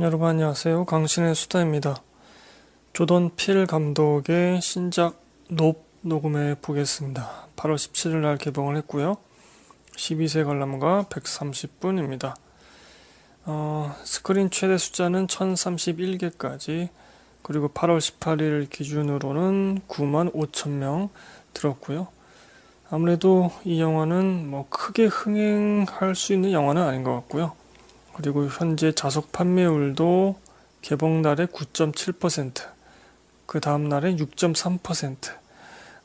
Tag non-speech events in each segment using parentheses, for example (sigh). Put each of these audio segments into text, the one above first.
여러분 안녕하세요. 강신의 수다입니다. 조던 필 감독의 신작 높 녹음해 보겠습니다. 8월 17일 날 개봉을 했고요. 12세 관람가 130분입니다. 어, 스크린 최대 숫자는 1031개까지 그리고 8월 18일 기준으로는 9만 5천 명 들었고요. 아무래도 이 영화는 뭐 크게 흥행할 수 있는 영화는 아닌 것 같고요. 그리고 현재 자석 판매율도 개봉날에 9.7%, 그 다음날에 6.3%,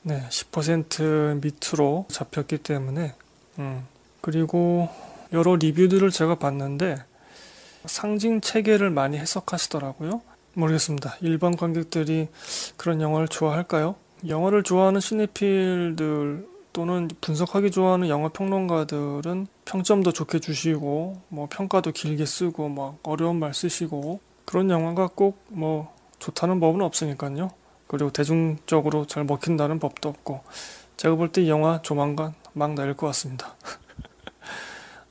네, 10% 밑으로 잡혔기 때문에, 음. 그리고 여러 리뷰들을 제가 봤는데 상징 체계를 많이 해석하시더라고요. 모르겠습니다. 일반 관객들이 그런 영화를 좋아할까요? 영화를 좋아하는 시네필들 또는 분석하기 좋아하는 영화 평론가들은 평점도 좋게 주시고 뭐 평가도 길게 쓰고 막 뭐 어려운 말 쓰시고 그런 영화가 꼭 뭐 좋다는 법은 없으니까요. 그리고 대중적으로 잘 먹힌다는 법도 없고 제가 볼 때 영화 조만간 막날올것 같습니다.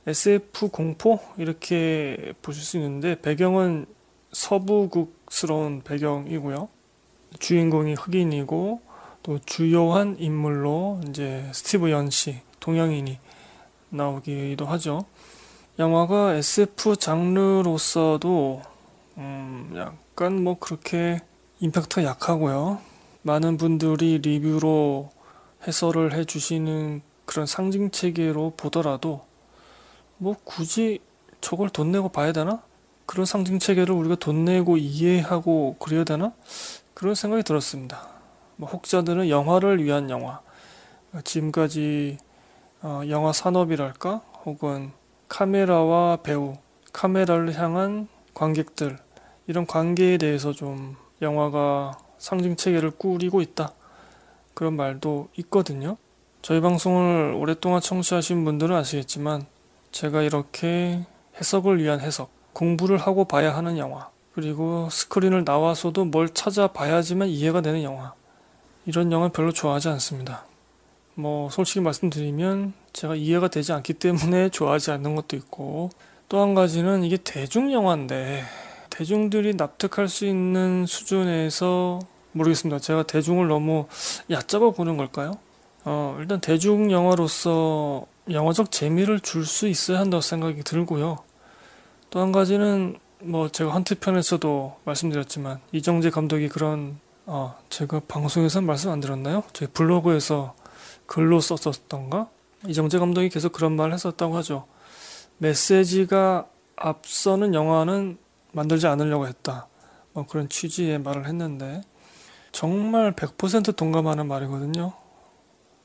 SF (laughs) 공포 이렇게 보실 수 있는데 배경은 서부극스러운 배경이고요. 주인공이 흑인이고 또 주요한 인물로 이제 스티브 연 씨 동양인이 나오기도 하죠. 영화가 SF 장르로서도 음 약간 뭐 그렇게 임팩트 약하고요. 많은 분들이 리뷰로 해설을 해주시는 그런 상징 체계로 보더라도 뭐 굳이 저걸 돈 내고 봐야 되나? 그런 상징 체계를 우리가 돈 내고 이해하고 그려야 되나? 그런 생각이 들었습니다. 뭐 혹자들은 영화를 위한 영화. 그러니까 지금까지 어, 영화 산업이랄까? 혹은 카메라와 배우, 카메라를 향한 관객들, 이런 관계에 대해서 좀 영화가 상징 체계를 꾸리고 있다. 그런 말도 있거든요. 저희 방송을 오랫동안 청취하신 분들은 아시겠지만, 제가 이렇게 해석을 위한 해석, 공부를 하고 봐야 하는 영화, 그리고 스크린을 나와서도 뭘 찾아봐야지만 이해가 되는 영화, 이런 영화 별로 좋아하지 않습니다. 뭐 솔직히 말씀드리면 제가 이해가 되지 않기 때문에 (laughs) 좋아하지 않는 것도 있고 또 한 가지는 이게 대중 영화인데 대중들이 납득할 수 있는 수준에서 모르겠습니다. 제가 대중을 너무 얕잡아 보는 걸까요? 어, 일단 대중 영화로서 영화적 재미를 줄 수 있어야 한다고 생각이 들고요. 또 한 가지는 뭐 제가 헌트 편에서도 말씀드렸지만 이정재 감독이 그런 아, 제가 방송에서 말씀 안 드렸나요? 저희 블로그에서 글로 썼었던가? 이정재 감독이 계속 그런 말을 했었다고 하죠. 메시지가 앞서는 영화는 만들지 않으려고 했다. 뭐 그런 취지의 말을 했는데 정말 100% 동감하는 말이거든요.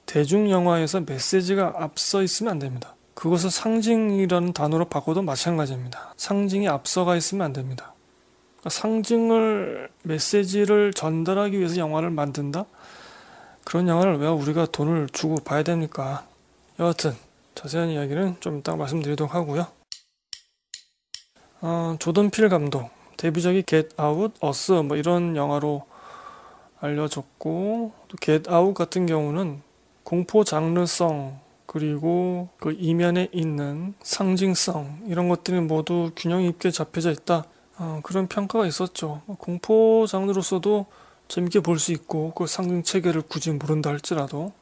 대중 영화에서 메시지가 앞서 있으면 안 됩니다. 그것을 상징이라는 단어로 바꿔도 마찬가지입니다. 상징이 앞서가 있으면 안 됩니다. 상징을 메시지를 전달하기 위해서 영화를 만든다? 그런 영화를 왜 우리가 돈을 주고 봐야 됩니까? 여하튼 자세한 이야기는 좀 이따 말씀드리도록 하고요. 어, 조던 필 감독 데뷔작이 Get Out, Us 뭐 이런 영화로 알려졌고 또 Get Out 같은 경우는 공포 장르성 그리고 그 이면에 있는 상징성 이런 것들이 모두 균형 있게 잡혀져 있다. 어, 그런 평가가 있었죠. 공포 장르로서도 재밌게 볼 수 있고 그 상징 체계를 굳이 모른다 할지라도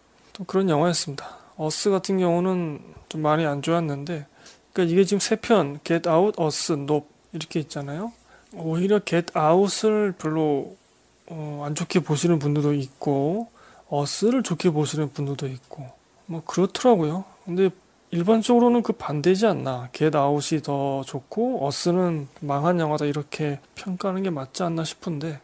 그런 영화였습니다. 어스 같은 경우는 좀 많이 안 좋았는데 그러니까 이게 지금 세편 Get Out, Us, Nope 이렇게 있잖아요. 오히려 Get Out을 별로 어, 안 좋게 보시는 분들도 있고 어스를 좋게 보시는 분들도 있고 뭐 그렇더라고요. 근데 일반적으로는 그 반대지 않나. 겟 아웃이 더 좋고 어스는 망한 영화다 이렇게 평가하는 게 맞지 않나 싶은데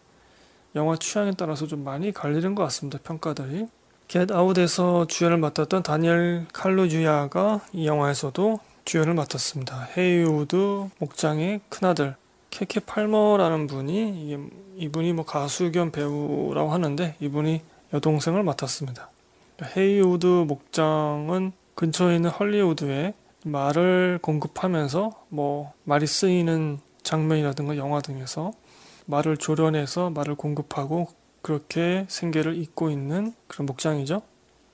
영화 취향에 따라서 좀 많이 갈리는 것 같습니다. 평가들이. 겟 아웃에서 주연을 맡았던 다니엘 칼로 유야가 이 영화에서도 주연을 맡았습니다. 헤이우드 목장의 큰아들 케케 팔머라는 분이 이게 이분이 뭐 가수 겸 배우라고 하는데 이분이 여동생을 맡았습니다. 헤이우드 목장은 근처에 있는 헐리우드에 말을 공급하면서 뭐 말이 쓰이는 장면이라든가 영화 등에서 말을 조련해서 말을 공급하고 그렇게 생계를 잇고 있는 그런 목장이죠.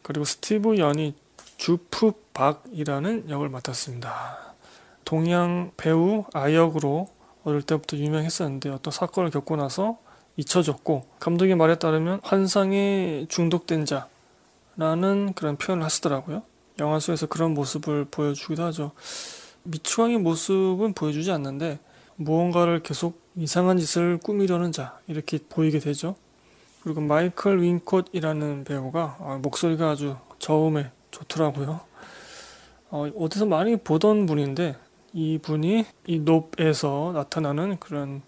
그리고 스티브 연이 주프 박이라는 역을 맡았습니다. 동양 배우 아역으로 어릴 때부터 유명했었는데 어떤 사건을 겪고 나서 잊혀졌고 감독의 말에 따르면 환상에 중독된 자라는 그런 표현을 하시더라고요. 영화 속에서 그런 모습을 보여주기도 하죠. 미추광의 모습은 보여주지 않는데 무언가를 계속 이상한 짓을 꾸미려는 자 이렇게 보이게 되죠. 그리고 마이클 윙콧이라는 배우가 아, 목소리가 아주 저음에 좋더라고요. 어, 디서 많이 보던 분인데 이 분이 이 높에서 나타나는 그런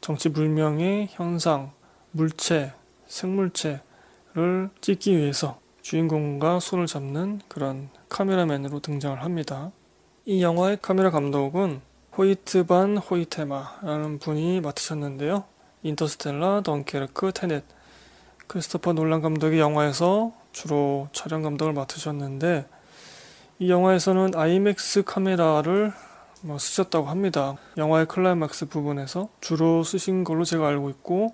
정치 불명의 현상, 물체, 생물체를 찍기 위해서 주인공과 손을 잡는 그런 카메라맨으로 등장을 합니다. 이 영화의 카메라 감독은 호이트반 호이테마라는 분이 맡으셨는데요. 인터스텔라, 던케르크, 테넷, 크리스토퍼 놀란 감독이 영화에서 주로 촬영 감독을 맡으셨는데 이 영화에서는 IMAX 카메라를 뭐 쓰셨다고 합니다. 영화의 클라이막스 부분에서 주로 쓰신 걸로 제가 알고 있고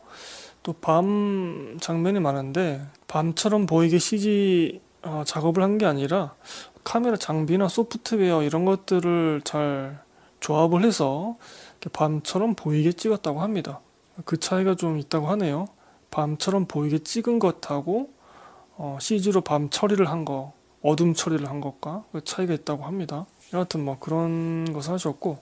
또밤 장면이 많은데 밤처럼 보이게 CG 어, 작업을 한 게 아니라 카메라 장비나 소프트웨어 이런 것들을 잘 조합을 해서 밤처럼 보이게 찍었다고 합니다. 그 차이가 좀 있다고 하네요. 밤처럼 보이게 찍은 것하고 어, CG로 밤 처리를 한 거, 어둠 처리를 한 것과 그 차이가 있다고 합니다. 여하튼 뭐 그런 것을 하셨고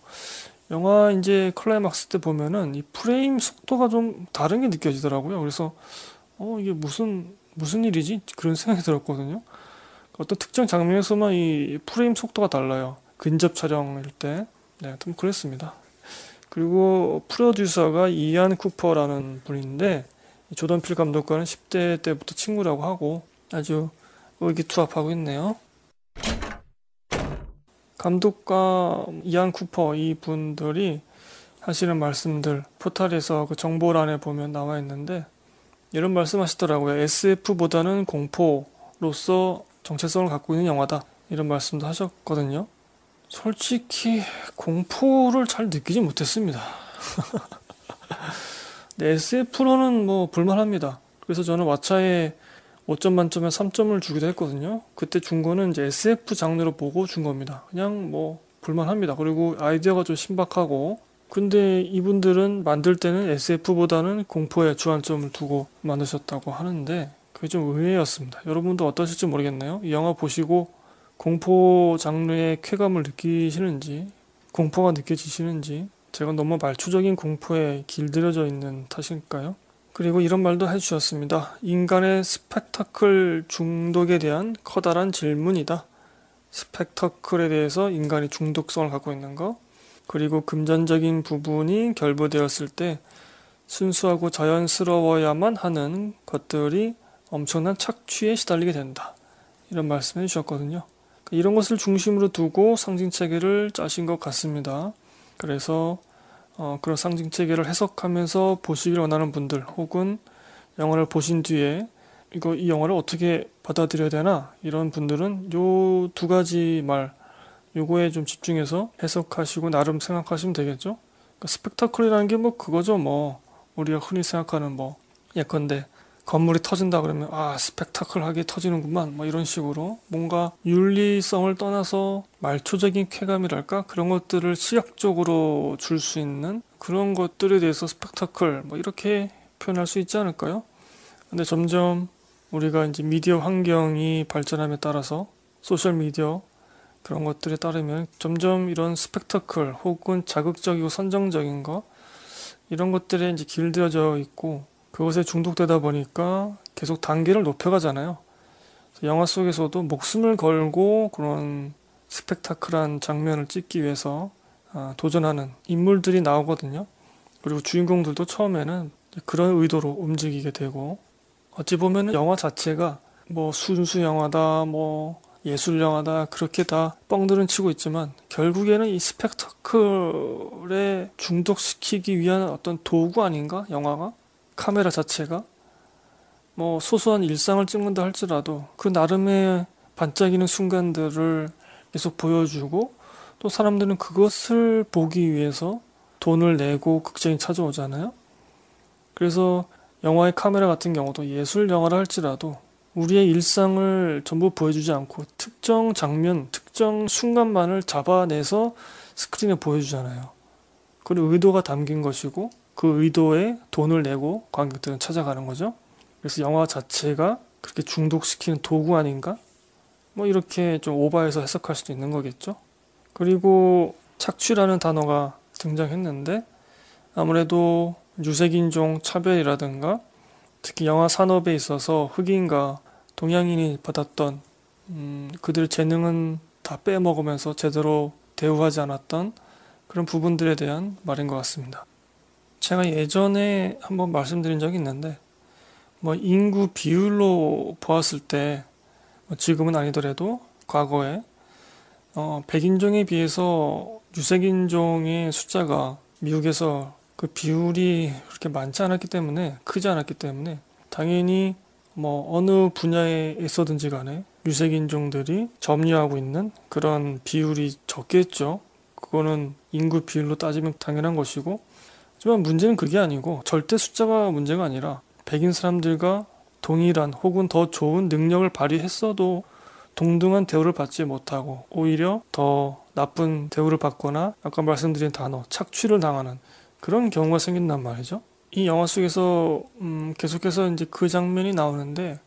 영화 이제 클라이막스 때 보면은 이 프레임 속도가 좀 다른 게 느껴지더라고요. 그래서 어 이게 무슨 무슨 일이지 그런 생각이 들었거든요. 어떤 특정 장면에서만 이 프레임 속도가 달라요. 근접 촬영일 때, 네, 좀 그랬습니다. 그리고 프로듀서가 이안 쿠퍼라는 분인데 조던필 감독과는 10대 때부터 친구라고 하고 아주 의기투합하고 있네요. 감독과 이안 쿠퍼 이 분들이 하시는 말씀들 포탈에서 그 정보란에 보면 나와 있는데 이런 말씀하시더라고요. SF보다는 공포로서 정체성을 갖고 있는 영화다. 이런 말씀도 하셨거든요. 솔직히 공포를 잘 느끼지 못했습니다. SF로는 (laughs) 뭐 볼만합니다. 그래서 저는 왓챠에 5점 만점에 3점을 주기도 했거든요. 그때 준 거는 이제 SF 장르로 보고 준 겁니다. 그냥 뭐불만합니다 그리고 아이디어가 좀 신박하고 근데 이분들은 만들 때는 SF보다는 공포에 주안점을 두고 만드셨다고 하는데 그게 좀 의외였습니다. 여러분도 어떠실지 모르겠네요. 이 영화 보시고 공포 장르의 쾌감을 느끼시는지 공포가 느껴지시는지 제가 너무 말초적인 공포에 길들여져 있는 탓일까요? 그리고 이런 말도 해주셨습니다. 인간의 스펙타클 중독에 대한 커다란 질문이다. 스펙타클에 대해서 인간이 중독성을 갖고 있는 것, 그리고 금전적인 부분이 결부되었을 때 순수하고 자연스러워야만 하는 것들이 엄청난 착취에 시달리게 된다. 이런 말씀해 주셨거든요. 그러니까 이런 것을 중심으로 두고 상징 체계를 짜신 것 같습니다. 그래서 어, 그런 상징 체계를 해석하면서 보시길 원하는 분들 혹은 영화를 보신 뒤에 이거 이 영화를 어떻게 받아들여야 되나 이런 분들은 요 두 가지 말 요거에 좀 집중해서 해석하시고 나름 생각하시면 되겠죠. 그러니까 스펙타클이라는 게 뭐 그거죠 뭐 우리가 흔히 생각하는 뭐 예컨대 건물이 터진다 그러면 아 스펙타클하게 터지는구만 뭐 이런 식으로 뭔가 윤리성을 떠나서 말초적인 쾌감이랄까 그런 것들을 시각적으로 줄 수 있는 그런 것들에 대해서 스펙타클 뭐 이렇게 표현할 수 있지 않을까요? 근데 점점 우리가 이제 미디어 환경이 발전함에 따라서 소셜 미디어 그런 것들에 따르면 점점 이런 스펙터클 혹은 자극적이고 선정적인 거 이런 것들에 이제 길들여져 있고 그것에 중독되다 보니까 계속 단계를 높여가잖아요. 영화 속에서도 목숨을 걸고 그런 스펙타클한 장면을 찍기 위해서 아, 도전하는 인물들이 나오거든요. 그리고 주인공들도 처음에는 그런 의도로 움직이게 되고 어찌 보면 영화 자체가 뭐 순수 영화다 뭐 예술 영화다 그렇게 다 뻥들은 치고 있지만 결국에는 이 스펙터클에 중독시키기 위한 어떤 도구 아닌가 영화가 카메라 자체가 뭐 소소한 일상을 찍는다 할지라도 그 나름의 반짝이는 순간들을 계속 보여주고 또 사람들은 그것을 보기 위해서 돈을 내고 극장에 찾아오잖아요. 그래서 영화의 카메라 같은 경우도 예술 영화라 할지라도 우리의 일상을 전부 보여주지 않고 특정 장면, 특정 순간만을 잡아내서 스크린에 보여주잖아요. 그리고 의도가 담긴 것이고 그 의도에 돈을 내고 관객들은 찾아가는 거죠. 그래서 영화 자체가 그렇게 중독시키는 도구 아닌가? 뭐 이렇게 좀 오바해서 해석할 수도 있는 거겠죠. 그리고 착취라는 단어가 등장했는데 아무래도 유색인종 차별이라든가 특히 영화 산업에 있어서 흑인과 동양인이 받았던 음, 그들 재능은 다 빼먹으면서 제대로 대우하지 않았던 그런 부분들에 대한 말인 것 같습니다. 제가 예전에 한번 말씀드린 적이 있는데, 뭐 인구 비율로 보았을 때, 뭐 지금은 아니더라도 과거에 어, 백인종에 비해서 유색인종의 숫자가 미국에서 그 비율이 그렇게 많지 않았기 때문에 크지 않았기 때문에 당연히 뭐 어느 분야에 있어든지 간에 유색인종들이 점유하고 있는 그런 비율이 적겠죠. 그거는 인구 비율로 따지면 당연한 것이고 하지만 문제는 그게 아니고 절대 숫자가 문제가 아니라 백인 사람들과 동일한 혹은 더 좋은 능력을 발휘했어도 동등한 대우를 받지 못하고 오히려 더 나쁜 대우를 받거나 아까 말씀드린 단어 착취를 당하는 그런 경우가 생긴단 말이죠. 이 영화 속에서 음 계속해서 이제 그 장면이 나오는데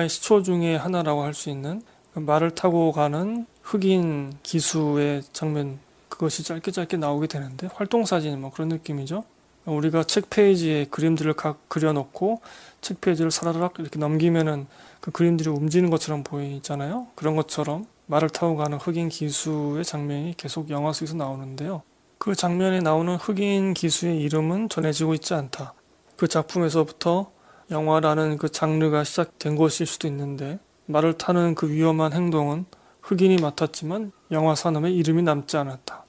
영화의 시초 중에 하나라고 할 수 있는 말을 타고 가는 흑인 기수의 장면 그것이 짧게 짧게 나오게 되는데 활동 사진 뭐 그런 느낌이죠. 우리가 책 페이지에 그림들을 각 그려놓고 책 페이지를 사라락 이렇게 넘기면은 그 그림들이 움직이는 것처럼 보이잖아요. 그런 것처럼 말을 타고 가는 흑인 기수의 장면이 계속 영화 속에서 나오는데요. 그 장면에 나오는 흑인 기수의 이름은 전해지고 있지 않다. 그 작품에서부터 영화라는 그 장르가 시작된 것일 수도 있는데 말을 타는 그 위험한 행동은 흑인이 맡았지만 영화 산업에 이름이 남지 않았다.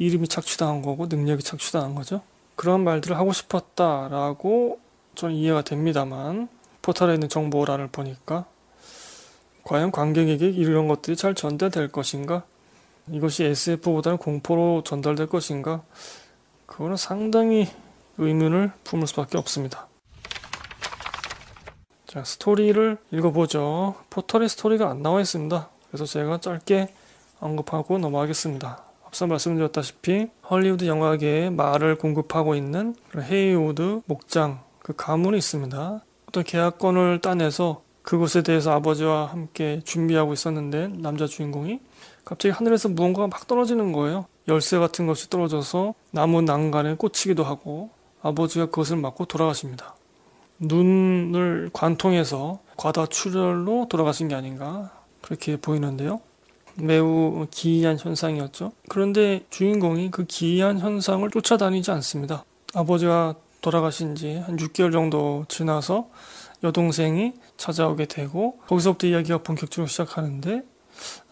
이름이 착취당한 거고 능력이 착취당한 거죠. 그런 말들을 하고 싶었다라고 저는 이해가 됩니다만 포털에 있는 정보란을 보니까 과연 관객에게 이런 것들이 잘 전달될 것인가? 이것이 SF보다는 공포로 전달될 것인가? 그거는 상당히 의문을 품을 수밖에 없습니다. 자, 스토리를 읽어보죠. 포털에 스토리가 안 나와 있습니다. 그래서 제가 짧게 언급하고 넘어가겠습니다. 앞서 말씀드렸다시피 헐리우드 영화계에 말을 공급하고 있는 헤이우드 목장 그 가문이 있습니다. 어떤 계약권을 따내서 그곳에 대해서 아버지와 함께 준비하고 있었는데 남자 주인공이 갑자기 하늘에서 무언가가 막 떨어지는 거예요. 열쇠 같은 것이 떨어져서 나무 난간에 꽂히기도 하고 아버지가 그것을 맞고 돌아가십니다. 눈을 관통해서 과다 출혈로 돌아가신 게 아닌가 그렇게 보이는데요. 매우 기이한 현상이었죠. 그런데 주인공이 그 기이한 현상을 쫓아다니지 않습니다. 아버지가 돌아가신 지 한 6개월 정도 지나서 여동생이 찾아오게 되고 거기서부터 이야기가 본격적으로 시작하는데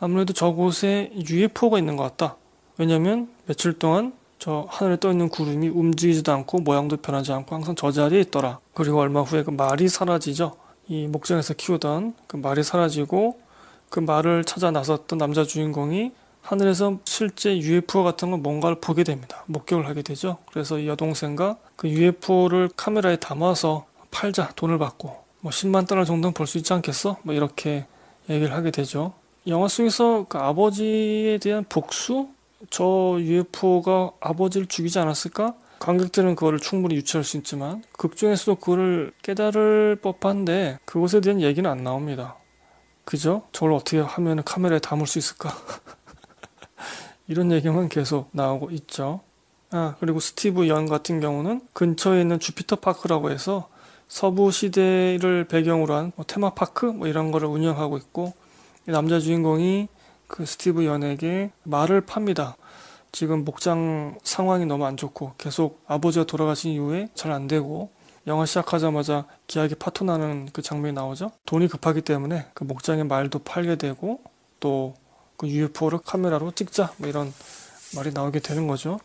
아무래도 저곳에 UFO가 있는 것 같다. 왜냐면 며칠 동안 저 하늘에 떠 있는 구름이 움직이지도 않고 모양도 변하지 않고 항상 저 자리에 있더라. 그리고 얼마 후에 그 말이 사라지죠. 이 목장에서 키우던 그 말이 사라지고 그 말을 찾아 나섰던 남자 주인공이 하늘에서 실제 UFO 같은 건 뭔가를 보게 됩니다. 목격을 하게 되죠. 그래서 이 여동생과 그 UFO를 카메라에 담아서 팔자 돈을 받고 뭐 10만 달러 정도는 벌 수 있지 않겠어? 뭐 이렇게 얘기를 하게 되죠. 영화 속에서 그 아버지에 대한 복수? 저 UFO가 아버지를 죽이지 않았을까? 관객들은 그거를 충분히 유추할 수 있지만 극중에서도 그거를 깨달을 법한데 그것에 대한 얘기는 안 나옵니다. 그죠? 저걸 어떻게 하면 카메라에 담을 수 있을까? (laughs) 이런 얘기만 계속 나오고 있죠. 아, 그리고 스티브 연 같은 경우는 근처에 있는 주피터 파크라고 해서 서부 시대를 배경으로 한뭐 테마파크 뭐 이런 거를 운영하고 있고 남자 주인공이 그 스티브 연에게 말을 팝니다. 지금 목장 상황이 너무 안 좋고 계속 아버지가 돌아가신 이후에 잘 안 되고 영화 시작하자마자 기약이 파토나는 그 장면이 나오죠. 돈이 급하기 때문에 그 목장의 말도 팔게 되고 또 그 UFO를 카메라로 찍자 뭐 이런 말이 나오게 되는 거죠.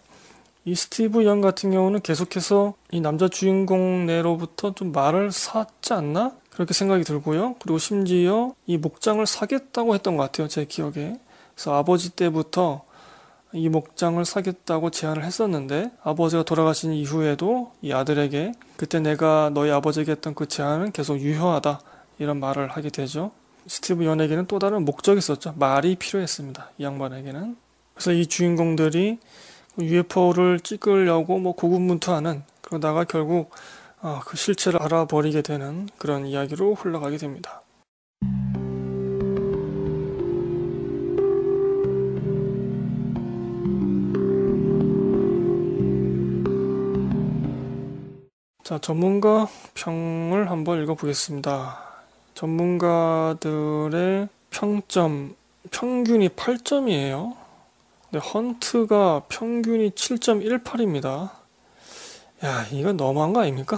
이 스티브 영 같은 경우는 계속해서 이 남자 주인공 내로부터 좀 말을 샀지 않나 그렇게 생각이 들고요. 그리고 심지어 이 목장을 사겠다고 했던 것 같아요. 제 기억에. 그래서 아버지 때부터 이 목장을 사겠다고 제안을 했었는데 아버지가 돌아가신 이후에도 이 아들에게 그때 내가 너희 아버지에게 했던 그 제안은 계속 유효하다 이런 말을 하게 되죠. 스티브 연에게는 또 다른 목적이 있었죠. 말이 필요했습니다. 이 양반에게는. 그래서 이 주인공들이 UFO를 찍으려고 뭐 고군분투하는 그러다가 결국 어, 그 실체를 알아버리게 되는 그런 이야기로 흘러가게 됩니다. 자, 전문가 평을 한번 읽어보겠습니다. 전문가들의 평점, 평균이 8점이에요. 근데 헌트가 평균이 7.18입니다. 야, 이거 너무한 거 아닙니까?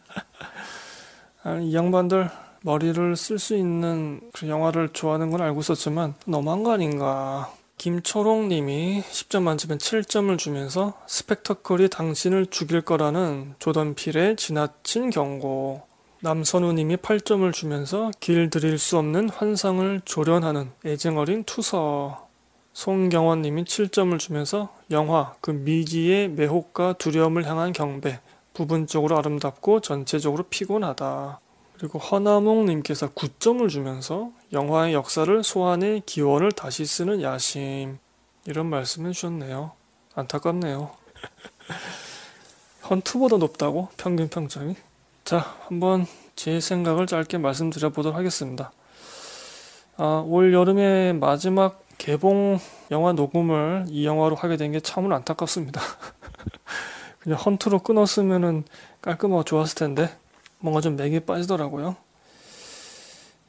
(laughs) 아니, 이 양반들 머리를 쓸 수 있는 그 영화를 좋아하는 건 알고 있었지만 너무한 거 아닌가. 김초롱님이 10점 만점에 7점을 주면서 스펙터클이 당신을 죽일 거라는 조던필의 지나친 경고. 남선우님이 8점을 주면서 길 들일 수 없는 환상을 조련하는 애증어린 투서. 송경원님이 7점을 주면서 영화 그 미기의 매혹과 두려움을 향한 경배. 부분적으로 아름답고 전체적으로 피곤하다. 그리고 허나몽님께서 9점을 주면서 영화의 역사를 소환해 기원을 다시 쓰는 야심 이런 말씀을 주셨네요. 안타깝네요. (laughs) 헌트보다 높다고 평균 평점이. 자, 한번 제 생각을 짧게 말씀드려 보도록 하겠습니다. 아, 올여름에 마지막 개봉 영화 녹음을 이 영화로 하게 된 게 참으로 안타깝습니다. (laughs) 그냥 헌트로끊었으면 깔끔하고 좋았을 텐데. 뭔가 좀 맥에 빠지더라고요.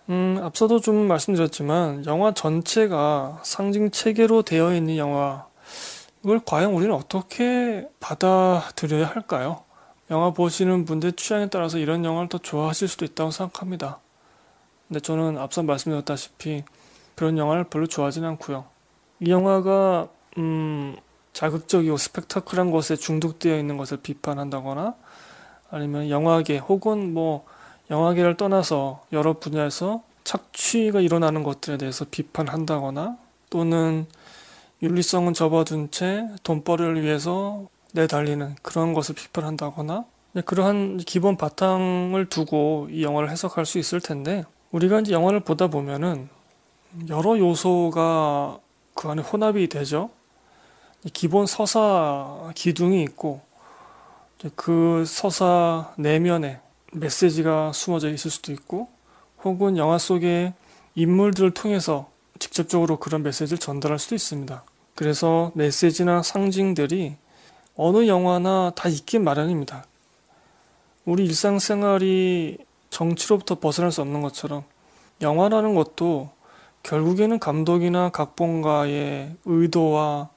음, 앞서도 좀 말씀드렸지만 영화 전체가 상징 체계로 되어 있는 영화 이걸 과연 우리는 어떻게 받아들여야 할까요? 영화 보시는 분들 취향에 따라서 이런 영화를 더 좋아하실 수도 있다고 생각합니다. 근데 저는 앞서 말씀드렸다시피 그런 영화를 별로 좋아하진 않고요. 이 영화가 음, 자극적이고 스펙타클한 것에 중독되어 있는 것을 비판한다거나 아니면 영화계 혹은 뭐 영화계를 떠나서 여러 분야에서 착취가 일어나는 것들에 대해서 비판한다거나 또는 윤리성은 접어둔 채 돈벌이를 위해서 내달리는 그런 것을 비판한다거나 그러한 기본 바탕을 두고 이 영화를 해석할 수 있을 텐데 우리가 이제 영화를 보다 보면은 여러 요소가 그 안에 혼합이 되죠. 기본 서사 기둥이 있고 그 서사 내면에 메시지가 숨어져 있을 수도 있고 혹은 영화 속의 인물들을 통해서 직접적으로 그런 메시지를 전달할 수도 있습니다. 그래서 메시지나 상징들이 어느 영화나 다 있긴 마련입니다. 우리 일상생활이 정치로부터 벗어날 수 없는 것처럼 영화라는 것도 결국에는 감독이나 각본가의 의도와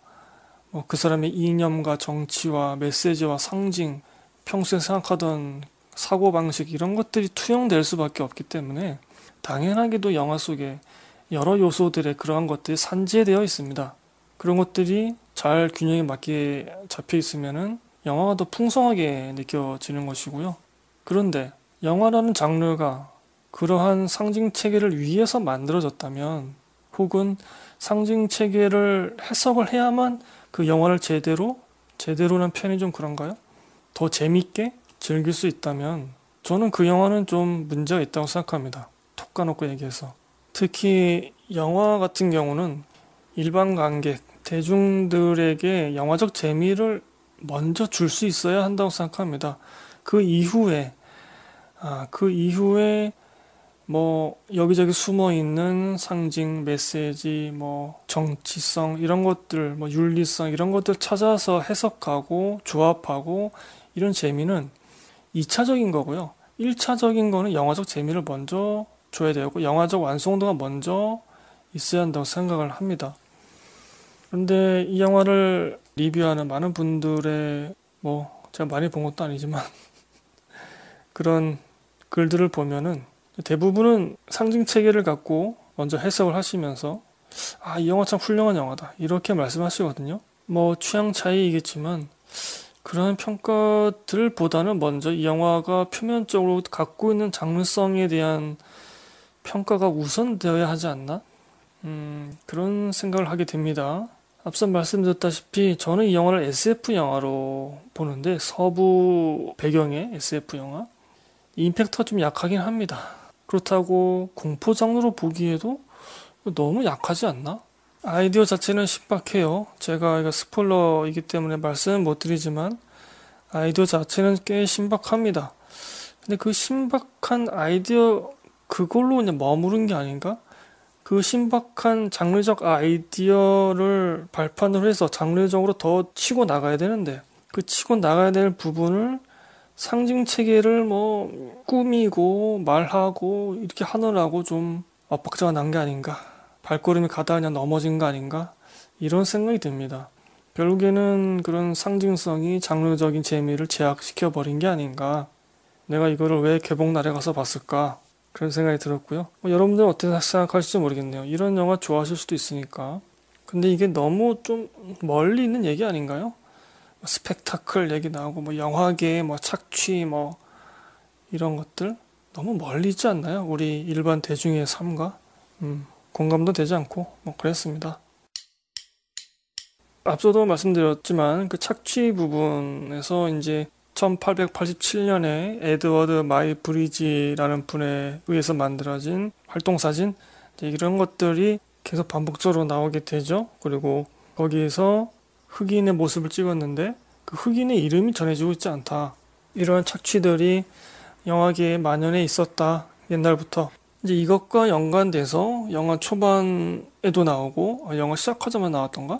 어, 그 사람의 이념과 정치와 메시지와 상징, 평소에 생각하던 사고방식 이런 것들이 투영될 수밖에 없기 때문에 당연하게도 영화 속에 여러 요소들의 그러한 것들이 산재되어 있습니다. 그런 것들이 잘 균형에 맞게 잡혀 있으면은 영화가 더 풍성하게 느껴지는 것이고요. 그런데 영화라는 장르가 그러한 상징 체계를 위해서 만들어졌다면 혹은 상징 체계를 해석을 해야만 그 영화를 제대로 제대로는편이좀 그런가요? 더 재밌게 즐길 수 있다면 저는 그 영화는 좀 문제가 있다고 생각합니다. 톡 까놓고 얘기해서 특히 영화 같은 경우는 일반 관객 대중들에게 영화적 재미를 먼저 줄 수 있어야 한다고 생각합니다. 그 이후에 아, 그 이후에 뭐 여기저기 숨어 있는 상징, 메시지, 뭐 정치성 이런 것들, 뭐 윤리성 이런 것들 찾아서 해석하고 조합하고 이런 재미는 2차적인 거고요. 1차적인 거는 영화적 재미를 먼저 줘야 되고 영화적 완성도가 먼저 있어야 한다고 생각을 합니다. 그런데 이 영화를 리뷰하는 많은 분들의 뭐 제가 많이 본 것도 아니지만 (laughs) 그런 글들을 보면은 대부분은 상징 체계를 갖고 먼저 해석을 하시면서 아, 이 영화 참 훌륭한 영화다. 이렇게 말씀하시거든요. 뭐 취향 차이이겠지만 그러한 평가들보다는 먼저 이 영화가 표면적으로 갖고 있는 장르성에 대한 평가가 우선되어야 하지 않나? 음, 그런 생각을 하게 됩니다. 앞서 말씀드렸다시피 저는 이 영화를 SF 영화로 보는데 서부 배경의 SF 영화 임팩터좀 약하긴 합니다. 그렇다고 공포장르로 보기에도 너무 약하지 않나? 아이디어 자체는 신박해요. 제가 이거 스포일러이기 때문에 말씀은 못 드리지만 아이디어 자체는 꽤 신박합니다. 근데 그 신박한 아이디어 그걸로 그냥 머무른 게 아닌가? 그 신박한 장르적 아이디어를 발판으로 해서 장르적으로 더 치고 나가야 되는데 그 치고 나가야 될 부분을 상징 체계를 뭐 꾸미고 말하고 이렇게 하느라고 좀 엇박자가 난 게 아닌가 발걸음이 가다 그냥 넘어진 거 아닌가 이런 생각이 듭니다. 결국에는 그런 상징성이 장르적인 재미를 제약시켜 버린 게 아닌가. 내가 이거를 왜 개봉날에 가서 봤을까? 그런 생각이 들었고요. 뭐 여러분들은 어떻게 생각하실지 모르겠네요. 이런 영화 좋아하실 수도 있으니까. 근데 이게 너무 좀 멀리 있는 얘기 아닌가요? 스펙타클 얘기 나오고 뭐 영화계 뭐 착취 뭐 이런 것들 너무 멀리 있지 않나요? 우리 일반 대중의 삶과 음, 공감도 되지 않고 뭐 그랬습니다. 앞서도 말씀드렸지만 그 착취 부분에서 이제 1887년에 에드워드 마이 브리지라는 분에 의해서 만들어진 활동사진 이런 것들이 계속 반복적으로 나오게 되죠. 그리고 거기에서 흑인의 모습을 찍었는데 그 흑인의 이름이 전해지고 있지 않다. 이러한 착취들이 영화계에 만연해 있었다. 옛날부터. 이제 이것과 연관돼서 영화 초반에도 나오고 아, 영화 시작하자마자 나왔던가?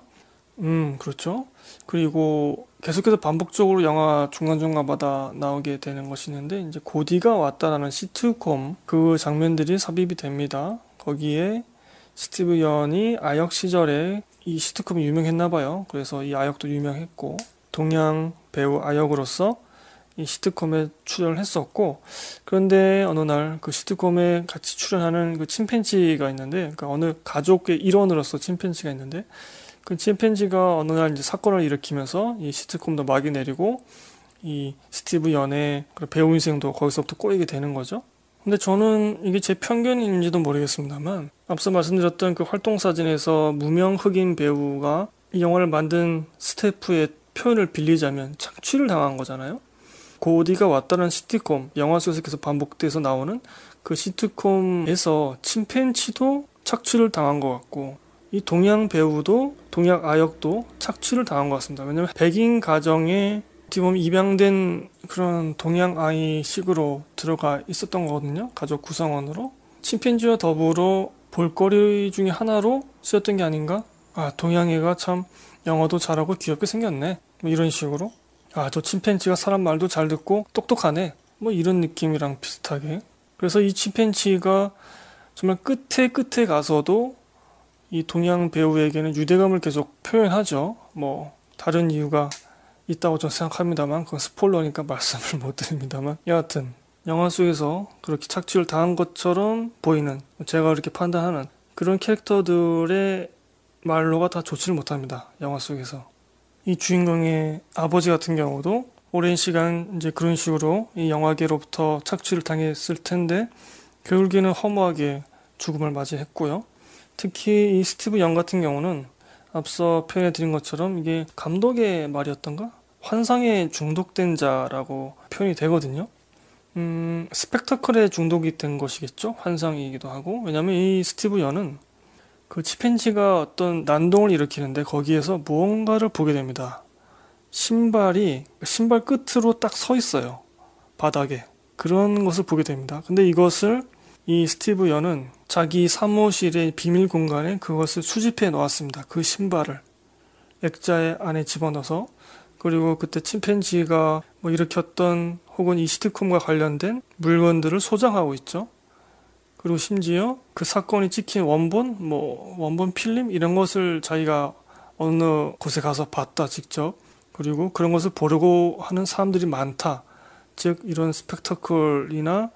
음, 그렇죠. 그리고 계속해서 반복적으로 영화 중간중간마다 나오게 되는 것이 있는데 이제 고디가 왔다라는 시트콤 그 장면들이 삽입이 됩니다. 거기에 스티브 연이 아역 시절에 이 시트콤이 유명했나봐요. 그래서 이 아역도 유명했고 동양 배우 아역으로서 이 시트콤에 출연을 했었고 그런데 어느 날 그 시트콤에 같이 출연하는 그 침팬지가 있는데 그러니까 어느 가족의 일원으로서 침팬지가 있는데 그 침팬지가 어느 날 이제 사건을 일으키면서 이 시트콤도 막이 내리고 이 스티브 연의 배우 인생도 거기서부터 꼬이게 되는 거죠. 근데 저는 이게 제 편견인지도 모르겠습니다만 앞서 말씀드렸던 그 활동 사진에서 무명 흑인 배우가 이 영화를 만든 스태프의 표현을 빌리자면 착취를 당한 거잖아요. 고디가 그 왔다는 시트콤 영화 속에서 계속 반복돼서 나오는 그 시트콤에서 침팬치도 착취를 당한 것 같고 이 동양 배우도 동양 아역도 착취를 당한 것 같습니다. 왜냐면 백인 가정의 지금 입양된 그런 동양 아이식으로 들어가 있었던 거거든요. 가족 구성원으로. 침팬지와 더불어 볼거리 중에 하나로 쓰였던 게 아닌가? 아, 동양애가 참 영어도 잘하고 귀엽게 생겼네. 뭐 이런 식으로. 아, 저 침팬지가 사람 말도 잘 듣고 똑똑하네. 뭐 이런 느낌이랑 비슷하게. 그래서 이 침팬지가 정말 끝에 끝에 가서도 이 동양 배우에게는 유대감을 계속 표현하죠. 뭐 다른 이유가 있다고 저는 생각합니다만 그건 스포일러니까 말씀을 (laughs) 못 드립니다만 여하튼 영화 속에서 그렇게 착취를 당한 것처럼 보이는 제가 그렇게 판단하는 그런 캐릭터들의 말로가 다 좋지를 못합니다. 영화 속에서 이 주인공의 아버지 같은 경우도 오랜 시간 이제 그런 식으로 이 영화계로부터 착취를 당했을 텐데 결국에는 허무하게 죽음을 맞이했고요. 특히 이 스티브 영 같은 경우는 앞서 표현해 드린 것처럼 이게 감독의 말이었던가 환상에 중독된 자라고 표현이 되거든요. 음, 스펙터클에 중독이 된 것이겠죠. 환상이기도 하고. 왜냐면 이 스티브 연은 그 치펜지가 어떤 난동을 일으키는데 거기에서 무언가를 보게 됩니다. 신발이 신발 끝으로 딱 서 있어요. 바닥에. 그런 것을 보게 됩니다. 근데 이것을 이 스티브 연은 자기 사무실의 비밀 공간에 그것을 수집해 놓았습니다. 그 신발을 액자에 안에 집어넣어서 그리고 그때 침팬지가 뭐 일으켰던 혹은 이 시트콤과 관련된 물건들을 소장하고 있죠. 그리고 심지어 그 사건이 찍힌 원본, 뭐 원본 필름 이런 것을 자기가 어느 곳에 가서 봤다 직접. 그리고 그런 것을 보려고 하는 사람들이 많다. 즉 이런 스펙터클이나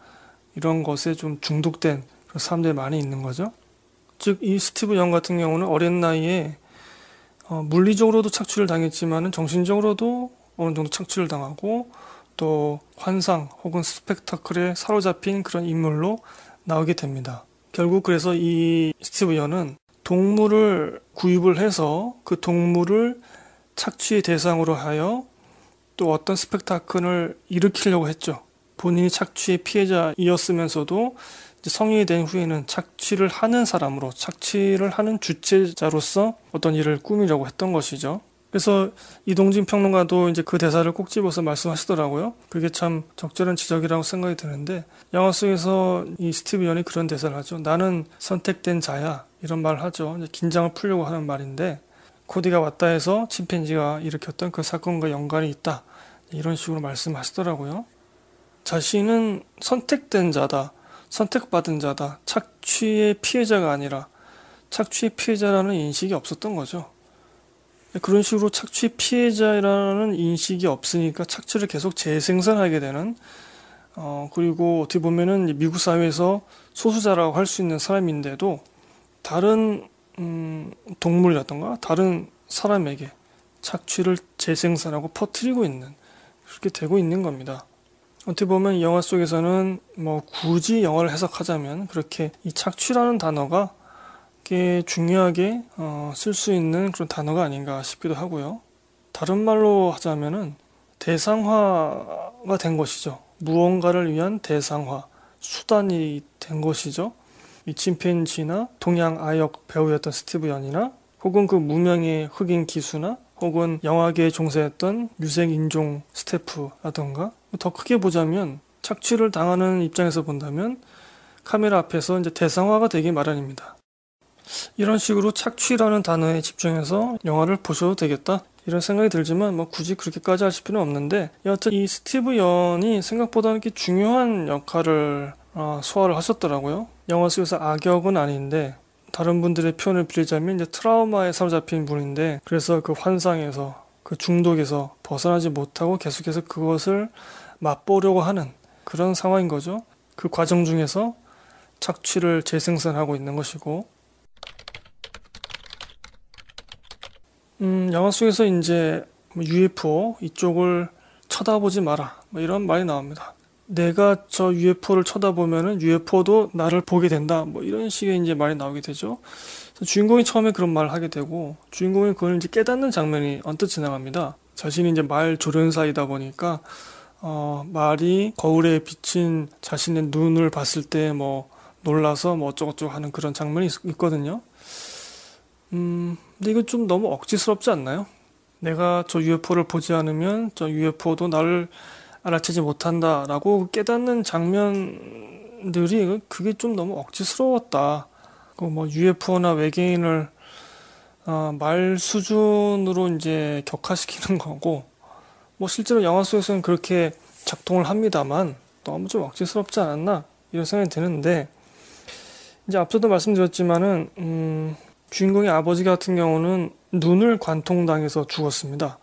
이런 것에 좀 중독된 사람들이 많이 있는 거죠. 즉 이 스티브 영 같은 경우는 어린 나이에 어, 물리적으로도 착취를 당했지만 정신적으로도 어느 정도 착취를 당하고 또 환상 혹은 스펙타클에 사로잡힌 그런 인물로 나오게 됩니다. 결국 그래서 이 스티브 연은 동물을 구입을 해서 그 동물을 착취의 대상으로 하여 또 어떤 스펙타클을 일으키려고 했죠. 본인이 착취의 피해자이었으면서도 성인이 된 후에는 착취를 하는 사람으로 착취를 하는 주체자로서 어떤 일을 꾸미려고 했던 것이죠. 그래서 이동진 평론가도 이제 그 대사를 꼭 집어서 말씀하시더라고요. 그게 참 적절한 지적이라고 생각이 드는데 영화 속에서 이 스티브 연이 그런 대사를 하죠. 나는 선택된 자야 이런 말을 하죠. 긴장을 풀려고 하는 말인데 코디가 왔다 해서 침팬지가 일으켰던 그 사건과 연관이 있다 이런 식으로 말씀하시더라고요. 자신은 선택된 자다. 선택받은 자다. 착취의 피해자가 아니라 착취의 피해자라는 인식이 없었던 거죠. 그런 식으로 착취 피해자라는 인식이 없으니까 착취를 계속 재생산하게 되는 어 그리고 어떻게 보면은 미국 사회에서 소수자라고 할 수 있는 사람인데도 다른 음 동물이라던가 다른 사람에게 착취를 재생산하고 퍼뜨리고 있는 그렇게 되고 있는 겁니다. 어떻게 보면 이 영화 속에서는 뭐 굳이 영화를 해석하자면 그렇게 이 착취라는 단어가 꽤 중요하게 어 쓸 수 있는 그런 단어가 아닌가 싶기도 하고요. 다른 말로 하자면은 대상화가 된 것이죠. 무언가를 위한 대상화, 수단이 된 것이죠. 이 침팬지나 동양 아역 배우였던 스티브 연이나 혹은 그 무명의 흑인 기수나 혹은 영화계에 종사했던 유색인종 스태프라던가 더 크게 보자면 착취를 당하는 입장에서 본다면 카메라 앞에서 이제 대상화가 되기 마련입니다. 이런 식으로 착취라는 단어에 집중해서 영화를 보셔도 되겠다 이런 생각이 들지만 뭐 굳이 그렇게까지 하실 필요는 없는데 여하튼 이 스티브 연이 생각보다 이렇게 중요한 역할을 어, 소화를 하셨더라고요. 영화 속에서 악역은 아닌데 다른 분들의 표현을 빌리자면 이제 트라우마에 사로잡힌 분인데 그래서 그 환상에서 그 중독에서 벗어나지 못하고 계속해서 그것을 맛보려고 하는 그런 상황인 거죠. 그 과정 중에서 착취를 재생산하고 있는 것이고, 음, 영화 속에서 이제 UFO 뭐 이쪽을 쳐다보지 마라. 뭐 이런 말이 나옵니다. 내가 저 UFO를 쳐다보면 UFO도 나를 보게 된다. 뭐 이런 식의 이제 말이 나오게 되죠. 주인공이 처음에 그런 말을 하게 되고 주인공이 그걸 이제 깨닫는 장면이 언뜻 지나갑니다. 자신이 이제 말 조련사이다 보니까 어, 말이 거울에 비친 자신의 눈을 봤을 때 뭐 놀라서 뭐 어쩌고저쩌고 하는 그런 장면이 있, 거든요 음, 근데 이건 좀 너무 억지스럽지 않나요? 내가 저 UFO를 보지 않으면 저 UFO도 나를 알아채지 못한다라고 깨닫는 장면들이 그게 좀 너무 억지스러웠다. 뭐 UFO나 외계인을 어, 말 수준으로 이제 격화시키는 (laughs) 거고 뭐 실제로 영화 속에서는 그렇게 작동을 합니다만 너무 좀 억지스럽지 않았나 이런 생각이 드는데 이제 앞서도 말씀드렸지만은 음, 주인공의 아버지 같은 경우는 눈을 관통당해서 죽었습니다.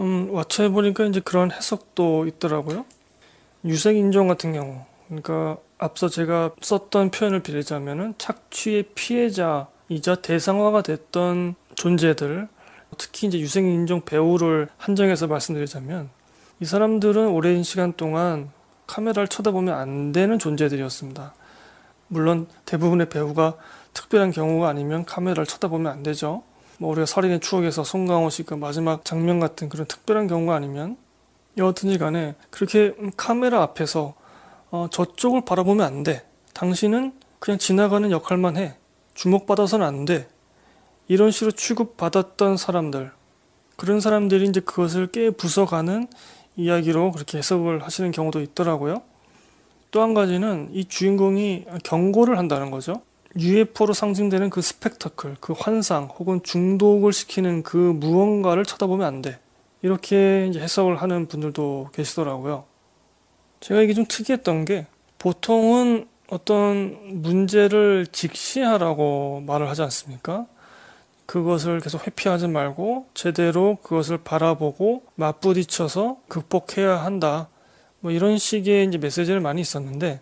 음, 와처해 보니까 이제 그런 해석도 있더라고요. 유색 인종 같은 경우, 그러니까 앞서 제가 썼던 표현을 빌리자면은 착취의 피해자이자 대상화가 됐던 존재들 특히 이제 유생인 종 배우를 한정해서 말씀드리자면 이 사람들은 오랜 시간 동안 카메라를 쳐다보면 안 되는 존재들이었습니다. 물론 대부분의 배우가 특별한 경우가 아니면 카메라를 쳐다보면 안 되죠. 뭐 우리가 살인의 추억에서 송강호 씨그 마지막 장면 같은 그런 특별한 경우가 아니면 여하튼지 간에 그렇게 음, 카메라 앞에서 어, 저쪽을 바라보면 안 돼. 당신은 그냥 지나가는 역할만 해. 주목받아서는 안 돼. 이런 식으로 취급받았던 사람들 그런 사람들이 이제 그것을 깨 부숴가는 이야기로 그렇게 해석을 하시는 경우도 있더라고요. 또 한 가지는 이 주인공이 경고를 한다는 거죠. UFO로 상징되는 그 스펙터클, 그 환상 혹은 중독을 시키는 그 무언가를 쳐다보면 안 돼. 이렇게 해석을 하는 분들도 계시더라고요. 제가 이게 좀 특이했던 게 보통은 어떤 문제를 직시하라고 말을 하지 않습니까? 그것을 계속 회피하지 말고 제대로 그것을 바라보고 맞부딪혀서 극복해야 한다. 뭐 이런 식의 이제 메시지를 많이 있었는데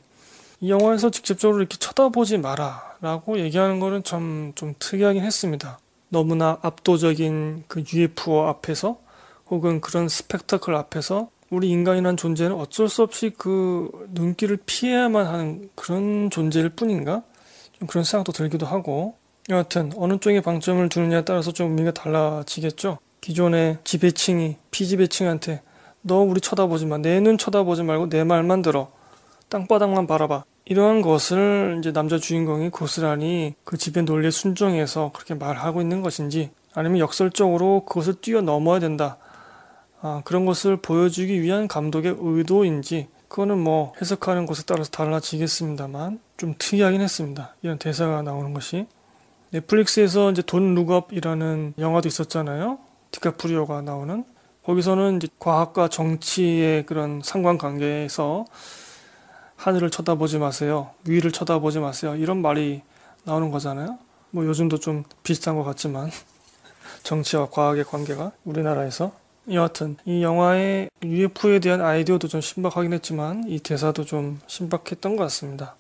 이 영화에서 직접적으로 이렇게 쳐다보지 마라 라고 얘기하는 거는 참 좀 특이하긴 했습니다. 너무나 압도적인 그 UFO 앞에서 혹은 그런 스펙터클 앞에서 우리 인간이란 존재는 어쩔 수 없이 그 눈길을 피해야만 하는 그런 존재일 뿐인가? 좀 그런 생각도 들기도 하고 여하튼 어느 쪽에 방점을 두느냐에 따라서 좀 의미가 달라지겠죠. 기존의 지배층이 피지배층한테 너 우리 쳐다보지 마. 내 눈 쳐다보지 말고 내 말만 들어. 땅바닥만 바라봐. 이러한 것을 이제 남자 주인공이 고스란히 그 집의 논리에 순종해서 그렇게 말하고 있는 것인지 아니면 역설적으로 그것을 뛰어넘어야 된다. 아, 그런 것을 보여주기 위한 감독의 의도인지 그거는 뭐 해석하는 것에 따라서 달라지겠습니다만 좀 특이하긴 했습니다. 이런 대사가 나오는 것이. 넷플릭스에서 이제 돈 룩업이라는 영화도 있었잖아요. 디카프리오가 나오는. 거기서는 이제 과학과 정치의 그런 상관관계에서 하늘을 쳐다보지 마세요. 위를 쳐다보지 마세요. 이런 말이 나오는 거잖아요. 뭐 요즘도 좀 비슷한 것 같지만 (laughs) 정치와 과학의 관계가 우리나라에서 여하튼 이 영화의 UFO에 대한 아이디어도 좀 신박하긴 했지만 이 대사도 좀 신박했던 것 같습니다.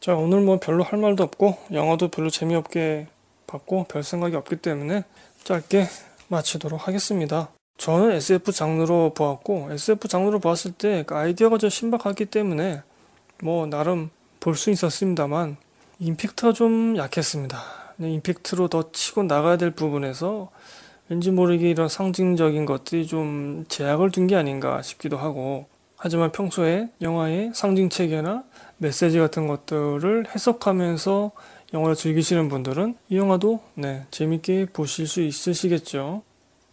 자, 오늘 뭐 별로 할 말도 없고, 영화도 별로 재미없게 봤고, 별 생각이 없기 때문에 짧게 마치도록 하겠습니다. 저는 SF 장르로 보았고, SF 장르로 보았을 때 그 아이디어가 좀 신박하기 때문에 뭐 나름 볼 수 있었습니다만, 임팩트가 좀 약했습니다. 임팩트로 더 치고 나가야 될 부분에서 왠지 모르게 이런 상징적인 것들이 좀 제약을 둔 게 아닌가 싶기도 하고, 하지만 평소에 영화의 상징 체계나 메시지 같은 것들을 해석하면서 영화를 즐기시는 분들은 이 영화도 네, 재밌게 보실 수 있으시겠죠.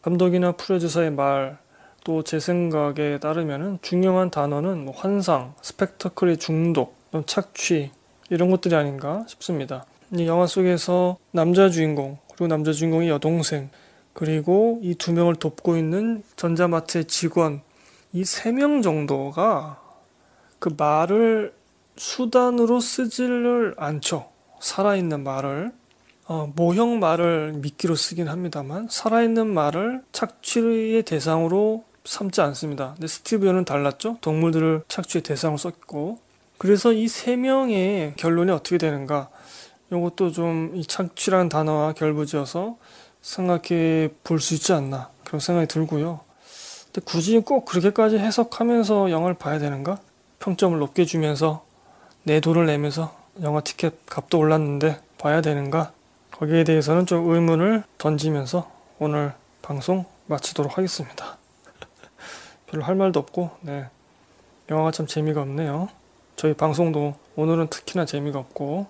감독이나 프로듀서의 말, 또 제 생각에 따르면 중요한 단어는 뭐 환상, 스펙터클의 중독, 착취, 이런 것들이 아닌가 싶습니다. 이 영화 속에서 남자 주인공, 그리고 남자 주인공이 여동생, 그리고 이 두 명을 돕고 있는 전자마트의 직원, 이 세 명 정도가 그 말을 수단으로 쓰지를 않죠. 살아있는 말을 어, 모형 말을 미끼로 쓰긴 합니다만 살아있는 말을 착취의 대상으로 삼지 않습니다. 근데 스티브연은 달랐죠. 동물들을 착취의 대상으로 썼고 그래서 이 세 명의 결론이 어떻게 되는가? 이것도 좀 이 착취라는 단어와 결부지어서 생각해 볼 수 있지 않나 그런 생각이 들고요. 근데 굳이 꼭 그렇게까지 해석하면서 영화를 봐야 되는가? 평점을 높게 주면서 내 돈을 내면서 영화 티켓 값도 올랐는데 봐야 되는가? 거기에 대해서는 좀 의문을 던지면서 오늘 방송 마치도록 하겠습니다. (laughs) 별로 할 말도 없고, 네. 영화가 참 재미가 없네요. 저희 방송도 오늘은 특히나 재미가 없고,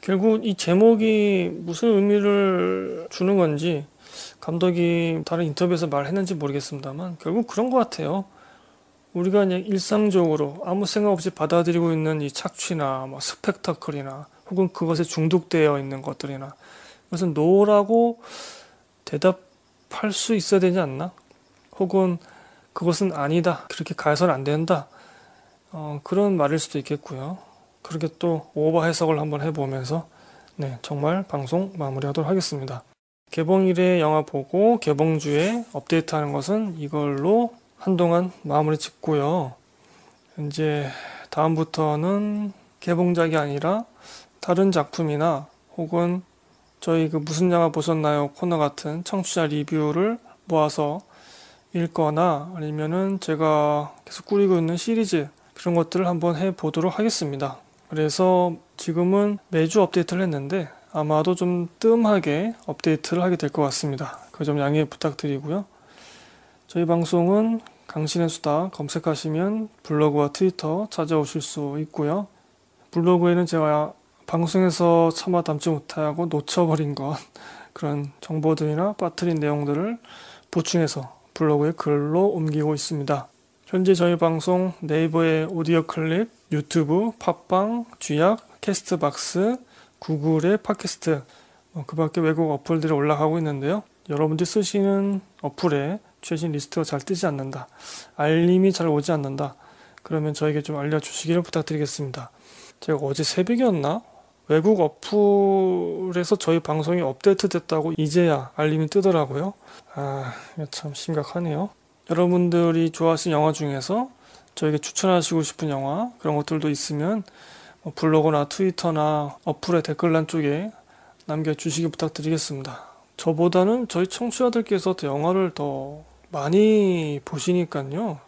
결국 이 제목이 무슨 의미를 주는 건지, 감독이 다른 인터뷰에서 말했는지 모르겠습니다만, 결국 그런 것 같아요. 우리가 그냥 일상적으로 아무 생각 없이 받아들이고 있는 이 착취나 뭐 스펙타클이나 혹은 그것에 중독되어 있는 것들이나 그것은 노라고 대답할 수 있어야 되지 않나? 혹은 그것은 아니다. 그렇게 가해서는 안 된다. 어, 그런 말일 수도 있겠고요. 그렇게 또 오버 해석을 한번 해보면서 네, 정말 방송 마무리하도록 하겠습니다. 개봉일에 영화 보고 개봉주에 업데이트하는 것은 이걸로 한동안 마무리 짓고요. 이제 다음부터는 개봉작이 아니라 다른 작품이나 혹은 저희 그 무슨 영화 보셨나요 코너 같은 청취자 리뷰를 모아서 읽거나 아니면은 제가 계속 꾸리고 있는 시리즈 그런 것들을 한번 해 보도록 하겠습니다. 그래서 지금은 매주 업데이트를 했는데 아마도 좀 뜸하게 업데이트를 하게 될 것 같습니다. 그 점 양해 부탁드리고요. 저희 방송은 강신의 수다 검색하시면 블로그와 트위터 찾아오실 수 있고요. 블로그에는 제가 방송에서 차마 담지 못하고 놓쳐버린 것 (laughs) 그런 정보들이나 빠뜨린 내용들을 보충해서 블로그에 글로 옮기고 있습니다. 현재 저희 방송 네이버의 오디오 클립, 유튜브, 팟빵, 쥐약, 캐스트박스, 구글의 팟캐스트 뭐 그 밖에 외국 어플들이 올라가고 있는데요. 여러분들이 쓰시는 어플에 최신 리스트가 잘 뜨지 않는다. 알림이 잘 오지 않는다. 그러면 저에게 좀 알려주시기를 부탁드리겠습니다. 제가 어제 새벽이었나? 외국 어플에서 저희 방송이 업데이트 됐다고 이제야 알림이 뜨더라고요. 아, 참 심각하네요. 여러분들이 좋아하시는 영화 중에서 저에게 추천하시고 싶은 영화 그런 것들도 있으면 뭐 블로그나 트위터나 어플의 댓글란 쪽에 남겨주시기 부탁드리겠습니다. 저보다는 저희 청취자들께서 영화를 더 많이 보시니까요.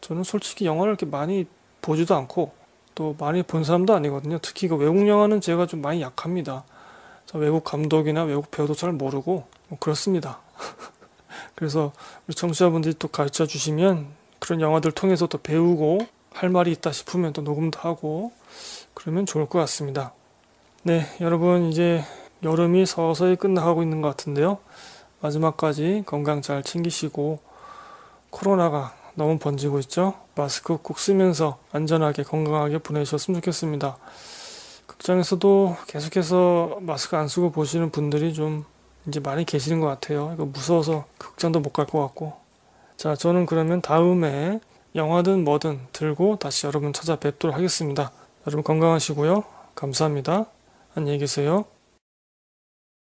저는 솔직히 영화를 이렇게 많이 보지도 않고 또 많이 본 사람도 아니거든요. 특히 그 외국 영화는 제가 좀 많이 약합니다. 외국 감독이나 외국 배우도 잘 모르고 뭐 그렇습니다. (laughs) 그래서 우리 청취자분들이 또 가르쳐 주시면 그런 영화들 통해서 또 배우고 할 말이 있다 싶으면 또 녹음도 하고 그러면 좋을 것 같습니다. 네, 여러분 이제 여름이 서서히 끝나가고 있는 것 같은데요. 마지막까지 건강 잘 챙기시고 코로나가 너무 번지고 있죠. 마스크 꼭 쓰면서 안전하게 건강하게 보내셨으면 좋겠습니다. 극장에서도 계속해서 마스크 안 쓰고 보시는 분들이 좀 이제 많이 계시는 것 같아요. 이거 무서워서 극장도 못 갈 것 같고. 자, 저는 그러면 다음에 영화든 뭐든 들고 다시 여러분 찾아뵙도록 하겠습니다. 여러분 건강하시고요. 감사합니다. 안녕히 계세요.